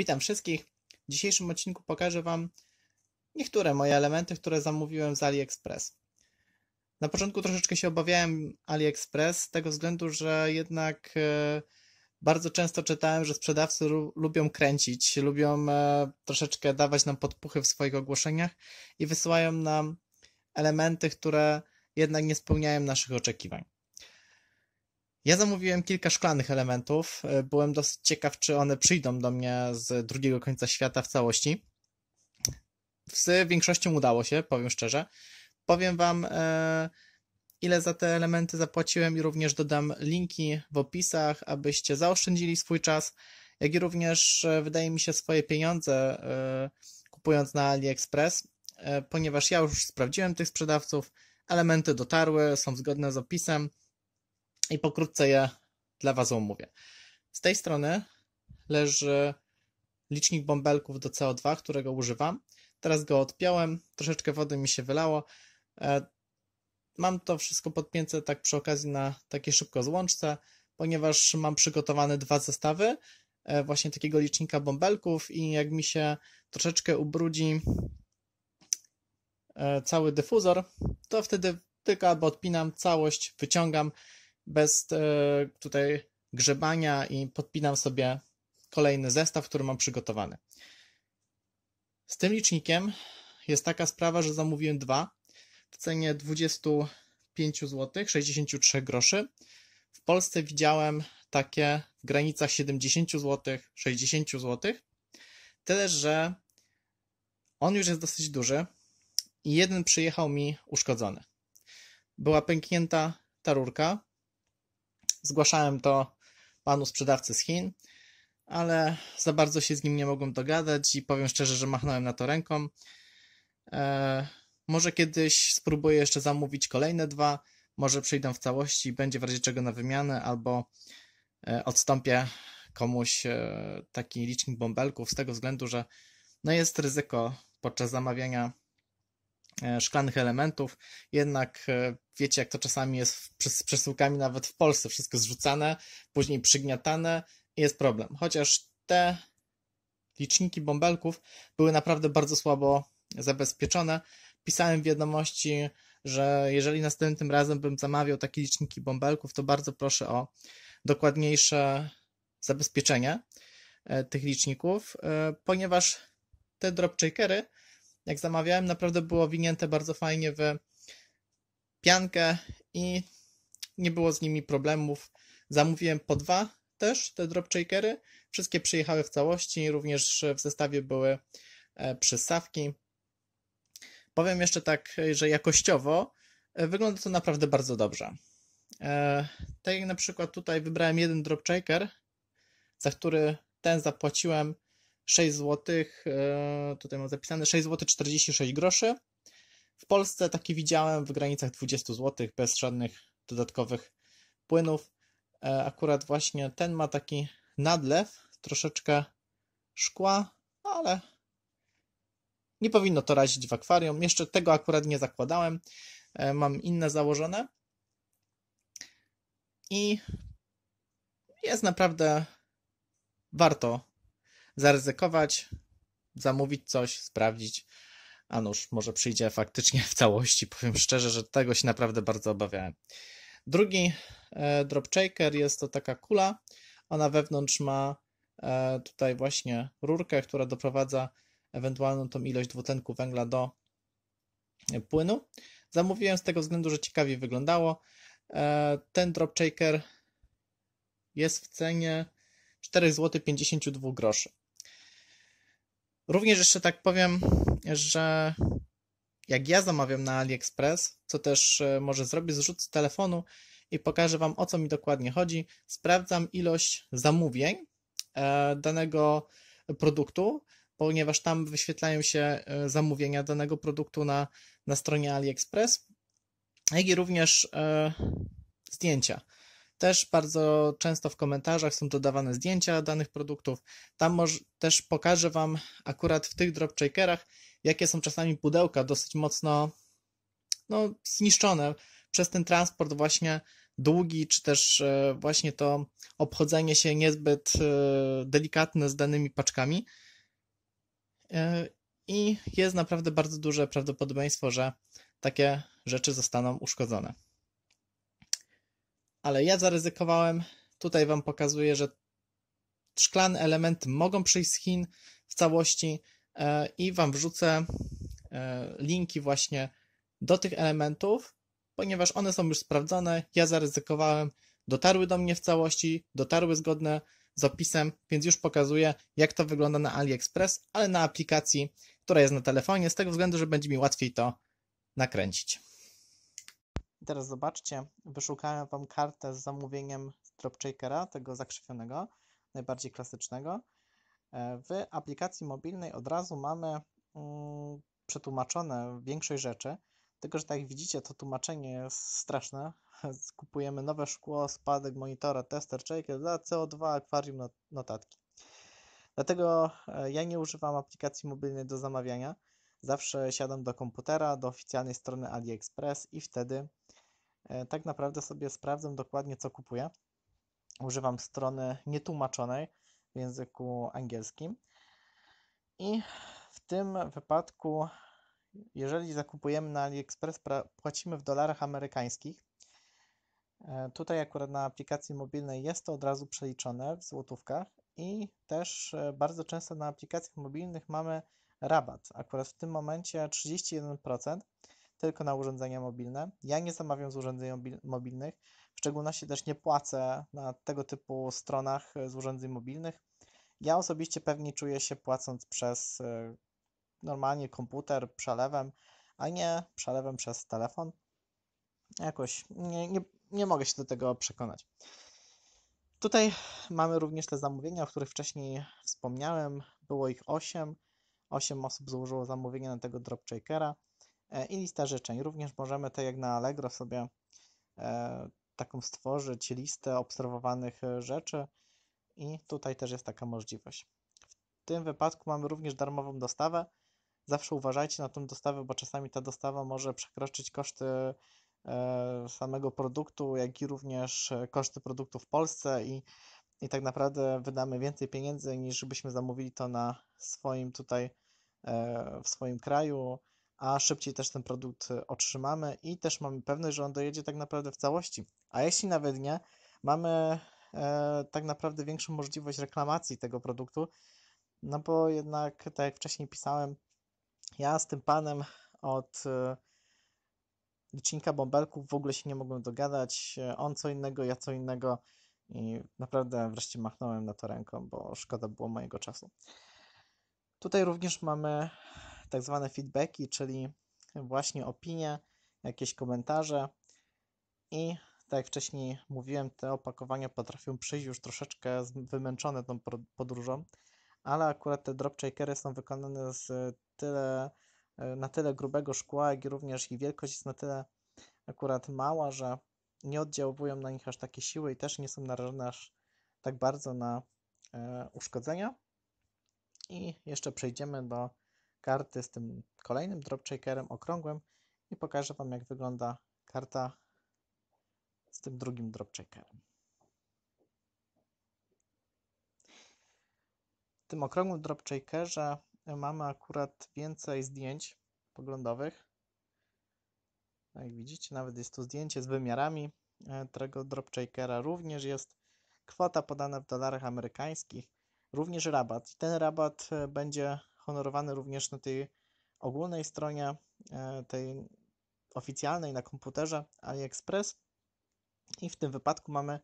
Witam wszystkich. W dzisiejszym odcinku pokażę Wam niektóre moje elementy, które zamówiłem z AliExpress. Na początku troszeczkę się obawiałem AliExpress z tego względu, że jednak e, bardzo często czytałem, że sprzedawcy lubią kręcić, lubią e, troszeczkę dawać nam podpuchy w swoich ogłoszeniach i wysyłają nam elementy, które jednak nie spełniają naszych oczekiwań. Ja zamówiłem kilka szklanych elementów. E, byłem dosyć ciekaw, czy one przyjdą do mnie z drugiego końca świata w całości. Z większością udało się, powiem szczerze. Powiem Wam, e, ile za te elementy zapłaciłem, i również dodam linki w opisach, abyście zaoszczędzili swój czas, jak i również e, wydaje mi się swoje pieniądze kupując na AliExpress, ponieważ ja już sprawdziłem tych sprzedawców. Elementy dotarły, są zgodne z opisem i pokrótce je dla Was omówię. Z tej strony leży licznik bąbelków do CO2, którego używam. Teraz go odpiąłem, troszeczkę wody mi się wylało. E, mam to wszystko podpięte tak przy okazji na takie szybko złączce, ponieważ mam przygotowane dwa zestawy e, właśnie takiego licznika bąbelków i jak mi się troszeczkę ubrudzi e, cały dyfuzor, to wtedy tylko albo odpinam całość, wyciągam bez e, tutaj grzebania i podpinam sobie kolejny zestaw, który mam przygotowany. Z tym licznikiem jest taka sprawa, że zamówiłem dwa w cenie 25 zł 63 groszy. W Polsce widziałem takie w granicach 70 zł 60 zł. Tyle, że on już jest dosyć duży i jeden przyjechał mi uszkodzony. Była pęknięta ta rurka, Zgłaszałem to panu sprzedawcy z Chin, ale za bardzo się z nim nie mogłem dogadać i powiem szczerze, że machnąłem na to ręką. E, może kiedyś spróbuję jeszcze zamówić kolejne dwa, może przyjdę w całości i będzie w razie czego na wymianę, albo e, odstąpię komuś e, taki licznik bąbelków z tego względu, że no jest ryzyko podczas zamawiania E, szklanych elementów. Jednak e, wiecie, jak to czasami jest z przesyłkami nawet w Polsce, wszystko zrzucane, później przygniatane i jest problem. Chociaż te liczniki bąbelków były naprawdę bardzo słabo zabezpieczone. Pisałem wiadomości, że jeżeli następnym razem bym zamawiał takie liczniki bąbelków, to bardzo proszę o dokładniejsze zabezpieczenie e, tych liczników, ponieważ te dropcheckery jak zamawiałem, naprawdę było winięte bardzo fajnie w piankę i nie było z nimi problemów. Zamówiłem po dwa też te drop shakery. Wszystkie przyjechały w całości, również w zestawie były e, przystawki. Powiem jeszcze tak, że jakościowo e, wygląda to naprawdę bardzo dobrze. E, tak jak na przykład tutaj wybrałem jeden drop shaker, za który ten zapłaciłem 6 zł, e, tutaj mam zapisane 6 zł 46 groszy. W Polsce taki widziałem w granicach 20 zł, bez żadnych dodatkowych płynów. E, akurat właśnie ten ma taki nadlew, troszeczkę szkła, no ale nie powinno to razić w akwarium. Jeszcze tego akurat nie zakładałem. E, mam inne założone. I jest naprawdę warto zaryzykować, zamówić coś, sprawdzić. A nuż, może przyjdzie faktycznie w całości. Powiem szczerze, że tego się naprawdę bardzo obawiałem. Drugi e, drop shaker jest to taka kula. Ona wewnątrz ma e, tutaj właśnie rurkę, która doprowadza ewentualną tą ilość dwutlenku węgla do płynu. Zamówiłem z tego względu, że ciekawie wyglądało. E, ten drop shaker jest w cenie 4,52 zł groszy. Również jeszcze tak powiem, że jak ja zamawiam na AliExpress, co też e, może zrobię, zrzucę telefonu i pokażę Wam o co mi dokładnie chodzi. Sprawdzam ilość zamówień e, danego produktu, ponieważ tam wyświetlają się e, zamówienia danego produktu na, na stronie AliExpress, jak i również zdjęcia. Też bardzo często w komentarzach są dodawane zdjęcia danych produktów. Tam może, też pokażę Wam akurat w tych dropcheckerach, jakie są czasami pudełka dosyć mocno no, zniszczone przez ten transport właśnie długi, czy też e, właśnie to obchodzenie się niezbyt e, delikatne z danymi paczkami. E, I jest naprawdę bardzo duże prawdopodobieństwo, że takie rzeczy zostaną uszkodzone ale ja zaryzykowałem. Tutaj Wam pokazuję, że szklane elementy mogą przyjść z Chin w całości e, i Wam wrzucę e, linki właśnie do tych elementów, ponieważ one są już sprawdzone. Ja zaryzykowałem, dotarły do mnie w całości, dotarły zgodne z opisem, więc już pokazuję, jak to wygląda na AliExpress, ale na aplikacji, która jest na telefonie, z tego względu, że będzie mi łatwiej to nakręcić. I teraz zobaczcie, wyszukałem Wam kartę z zamówieniem Dropshakera, tego zakrzywionego, najbardziej klasycznego. E, w aplikacji mobilnej od razu mamy mm, przetłumaczone większość rzeczy, tylko że tak jak widzicie, to tłumaczenie jest straszne. Kupujemy nowe szkło, spadek monitora, tester, checker dla CO2, akwarium, notatki. Dlatego e, ja nie używam aplikacji mobilnej do zamawiania. Zawsze siadam do komputera, do oficjalnej strony AliExpress i wtedy E, tak naprawdę sobie sprawdzam dokładnie, co kupuję. Używam strony nietłumaczonej w języku angielskim. I w tym wypadku, jeżeli zakupujemy na AliExpress, płacimy w dolarach amerykańskich. E, tutaj akurat na aplikacji mobilnej jest to od razu przeliczone w złotówkach i też e, bardzo często na aplikacjach mobilnych mamy rabat. Akurat w tym momencie 31%, tylko na urządzenia mobilne. Ja nie zamawiam z urządzeń mobilnych, w szczególności też nie płacę na tego typu stronach e, z urządzeń mobilnych. Ja osobiście pewnie czuję się płacąc przez e, normalnie komputer przelewem, a nie przelewem przez telefon. Jakoś nie, nie, nie mogę się do tego przekonać. Tutaj mamy również te zamówienia, o których wcześniej wspomniałem. Było ich 8. 8 osób złożyło zamówienie na tego dropshakera. E, i lista życzeń. Również możemy, tak jak na Allegro, sobie e, taką stworzyć listę obserwowanych e, rzeczy i tutaj też jest taka możliwość. W tym wypadku mamy również darmową dostawę. Zawsze uważajcie na tą dostawę, bo czasami ta dostawa może przekroczyć koszty samego produktu, jak i również koszty produktu w Polsce i, i tak naprawdę wydamy więcej pieniędzy niż byśmy zamówili to na swoim tutaj, w swoim kraju a szybciej też ten produkt y, otrzymamy i też mamy pewność, że on dojedzie tak naprawdę w całości. A jeśli nawet nie, mamy e, tak naprawdę większą możliwość reklamacji tego produktu, no bo jednak, tak jak wcześniej pisałem, ja z tym panem od e, licznika bąbelków w ogóle się nie mogłem dogadać. E, on co innego, ja co innego i naprawdę wreszcie machnąłem na to ręką, bo szkoda było mojego czasu. Tutaj również mamy tak zwane feedbacki, czyli właśnie opinie, jakieś komentarze i tak jak wcześniej mówiłem, te opakowania potrafią przyjść już troszeczkę wymęczone tą podróżą, ale akurat te drop shakery są wykonane z tyle, na tyle grubego szkła, jak również i wielkość jest na tyle akurat mała, że nie oddziałują na nich aż takie siły i też nie są narażone aż tak bardzo na e, uszkodzenia. I jeszcze przejdziemy do karty z tym kolejnym dropcheckerem okrągłym i pokażę Wam jak wygląda karta z tym drugim dropcheckerem. W tym okrągłym dropcheckerze mamy akurat więcej zdjęć poglądowych. Jak no widzicie, nawet jest tu zdjęcie z wymiarami e, tego dropchakera. Również jest kwota podana w dolarach amerykańskich, również rabat. Ten rabat e, będzie honorowany również na tej ogólnej stronie, e, tej oficjalnej na komputerze AliExpress. I w tym wypadku mamy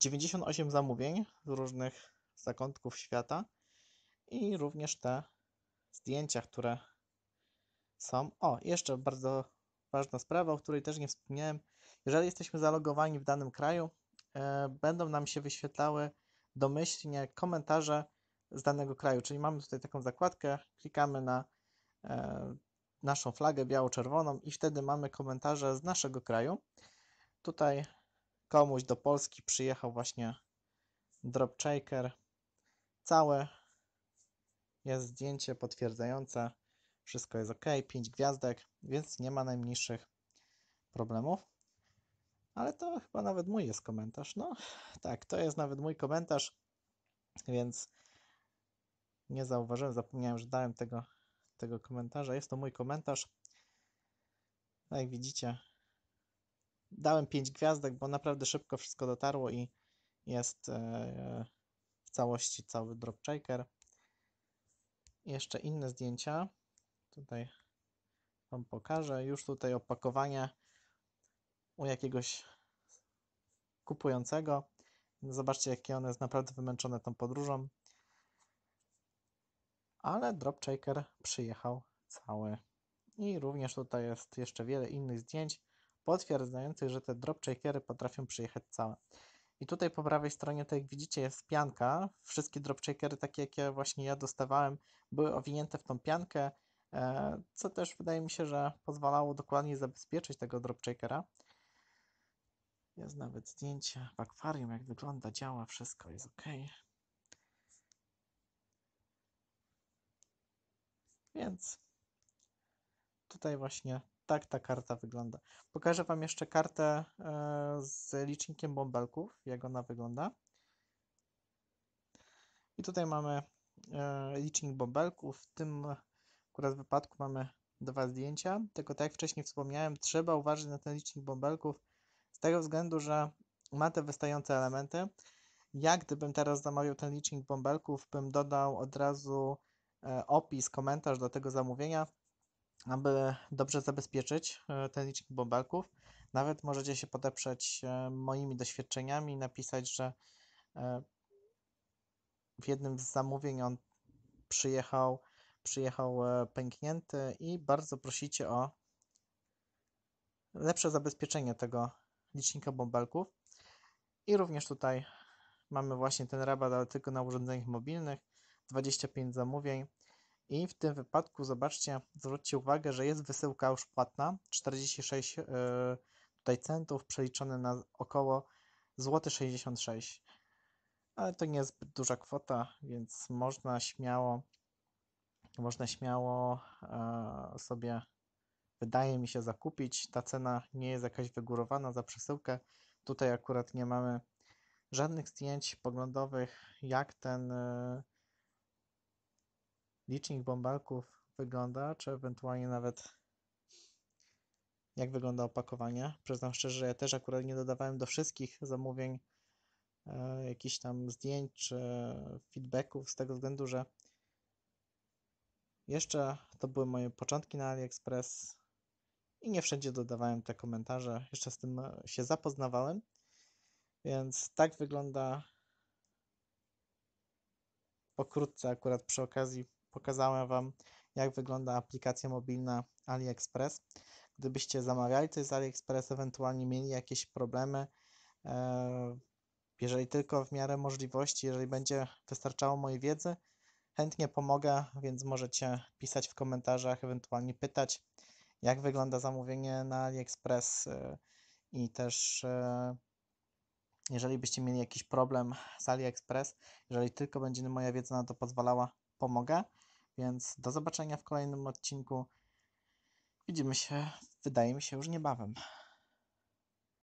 98 zamówień z różnych zakątków świata i również te zdjęcia, które są. O, jeszcze bardzo ważna sprawa, o której też nie wspomniałem. Jeżeli jesteśmy zalogowani w danym kraju, yy, będą nam się wyświetlały domyślnie komentarze z danego kraju. Czyli mamy tutaj taką zakładkę, klikamy na e, naszą flagę biało-czerwoną i wtedy mamy komentarze z naszego kraju. Tutaj komuś do Polski przyjechał właśnie drop Całe jest zdjęcie potwierdzające, wszystko jest ok, 5 gwiazdek, więc nie ma najmniejszych problemów. Ale to chyba nawet mój jest komentarz. No tak, to jest nawet mój komentarz, więc nie zauważyłem, zapomniałem, że dałem tego, tego komentarza. Jest to mój komentarz. No jak widzicie, dałem 5 gwiazdek, bo naprawdę szybko wszystko dotarło i jest e, w całości cały drop checker. Jeszcze inne zdjęcia. Tutaj Wam pokażę. Już tutaj opakowanie u jakiegoś kupującego. Zobaczcie, jakie ono jest naprawdę wymęczone tą podróżą ale Dropchaker przyjechał cały. I również tutaj jest jeszcze wiele innych zdjęć potwierdzających, że te Dropchakery potrafią przyjechać całe. I tutaj po prawej stronie, tak jak widzicie, jest pianka. Wszystkie dropchakery, takie jakie właśnie ja dostawałem, były owinięte w tą piankę, e, co też wydaje mi się, że pozwalało dokładnie zabezpieczyć tego Checkera. Jest nawet zdjęcie w akwarium, jak wygląda, działa, wszystko jest ok. Więc tutaj właśnie tak ta karta wygląda. Pokażę Wam jeszcze kartę e, z licznikiem bąbelków, jak ona wygląda. I tutaj mamy e, licznik bąbelków. W tym akurat wypadku mamy dwa zdjęcia. Tylko tak jak wcześniej wspomniałem, trzeba uważać na ten licznik bąbelków z tego względu, że ma te wystające elementy. Ja gdybym teraz zamawiał ten licznik bąbelków, bym dodał od razu E, opis, komentarz do tego zamówienia, aby dobrze zabezpieczyć e, ten licznik bąbelków. Nawet możecie się podeprzeć e, moimi doświadczeniami i napisać, że w jednym z zamówień on przyjechał, przyjechał pęknięty i bardzo prosicie o lepsze zabezpieczenie tego licznika bąbelków. I również tutaj mamy właśnie ten rabat, ale tylko na urządzeniach mobilnych. 25 zamówień i w tym wypadku zobaczcie, zwróćcie uwagę, że jest wysyłka już płatna, 46 e, tutaj centów przeliczone na około złoty 66. Zł. Ale to nie jest zbyt duża kwota, więc można śmiało można śmiało e, sobie wydaje mi się zakupić. Ta cena nie jest jakaś wygórowana za przesyłkę. Tutaj akurat nie mamy żadnych zdjęć poglądowych, jak ten e, licznik bombarków wygląda, czy ewentualnie nawet jak wygląda opakowanie. Przyznam szczerze, że ja też akurat nie dodawałem do wszystkich zamówień e, jakichś tam zdjęć czy feedbacków z tego względu, że jeszcze to były moje początki na AliExpress i nie wszędzie dodawałem te komentarze. Jeszcze z tym e, się zapoznawałem. Więc tak wygląda pokrótce akurat przy okazji pokazałem Wam, jak wygląda aplikacja mobilna AliExpress. Gdybyście zamawiali coś z AliExpress, ewentualnie mieli jakieś problemy, e, jeżeli tylko w miarę możliwości, jeżeli będzie wystarczało mojej wiedzy, chętnie pomogę, więc możecie pisać w komentarzach, ewentualnie pytać, jak wygląda zamówienie na AliExpress e, i też e, jeżeli byście mieli jakiś problem z AliExpress, jeżeli tylko będzie moja wiedza na to pozwalała, pomogę. Więc do zobaczenia w kolejnym odcinku. Widzimy się, wydaje mi się, już niebawem.